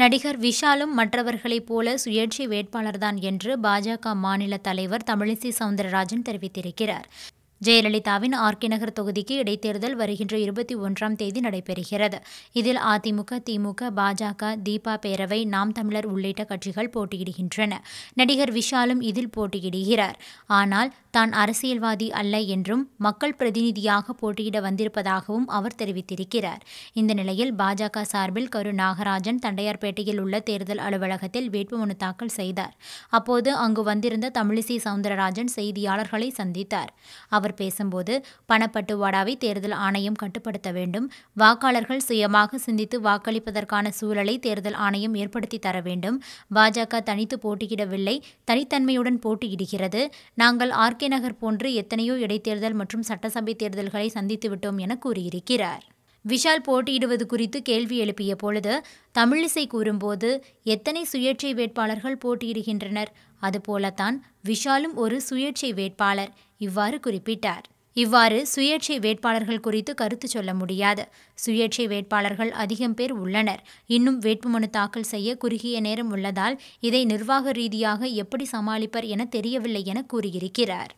நடிகர் விஷாலும் மற்றவர்களைப் போல சுயேட்சை வேட்பாளர்தான் என்று பாஜக மாநில தலைவர் தமிழிசை சவுந்தரராஜன் தெரிவித்திருக்கிறார் ஜெயலலிதாவின் ஆர்கே நகர் தொகுதிக்கு இடைத்தேர்தல் வருகின்ற இருபத்தி ஒன்றாம் தேதி நடைபெறுகிறது இதில் அதிமுக திமுக பாஜக தீபா பேரவை நாம் தமிழர் உள்ளிட்ட கட்சிகள் போட்டியிடுகின்றன நடிகர் விஷாலும் இதில் போட்டியிடுகிறார் ஆனால் தான் அரசியல்வாதி அல்ல என்றும் மக்கள் பிரதிநிதியாக போட்டியிட வந்திருப்பதாகவும் அவர் தெரிவித்திருக்கிறார் இந்த நிலையில் பாஜக சார்பில் கரு நாகராஜன் தண்டையார்பேட்டையில் உள்ள தேர்தல் அலுவலகத்தில் வேட்புமனு தாக்கல் செய்தார் அப்போது அங்கு வந்திருந்த தமிழிசை சவுந்தரராஜன் செய்தியாளர்களை சந்தித்தார் அவர் பேசும்போது பணப்பட்டுவாடாவை தேர்தல் ஆணையம் கட்டுப்படுத்த வேண்டும் வாக்காளர்கள் சுயமாக சிந்தித்து வாக்களிப்பதற்கான சூழலை தேர்தல் ஆணையம் ஏற்படுத்தி தர வேண்டும் பாஜக தனித்து போட்டியிடவில்லை தனித்தன்மையுடன் போட்டியிடுகிறது நாங்கள் ஆர்கே கே நகர் போன்று எத்தனையோ இடைத்தேர்தல் மற்றும் சட்டசபை தேர்தல்களை சந்தித்து விட்டோம் என கூறியிருக்கிறார் விஷால் போட்டியிடுவது குறித்து கேள்வி எழுப்பிய பொழுது தமிழிசை கூறும்போது எத்தனை சுயேட்சை வேட்பாளர்கள் போட்டியிடுகின்றனர் அதுபோலத்தான் விஷாலும் ஒரு சுயேட்சை வேட்பாளர் இவ்வாறு குறிப்பிட்டார் இவ்வாறு சுயேட்சை வேட்பாளர்கள் குறித்து கருத்து சொல்ல முடியாது சுயேட்சை வேட்பாளர்கள் அதிகம் பேர் உள்ளனர் இன்னும் வேட்புமனு தாக்கல் செய்ய குறுகிய நேரம் உள்ளதால் இதை நிர்வாக ரீதியாக எப்படி சமாளிப்பர் என தெரியவில்லை என கூறியிருக்கிறார்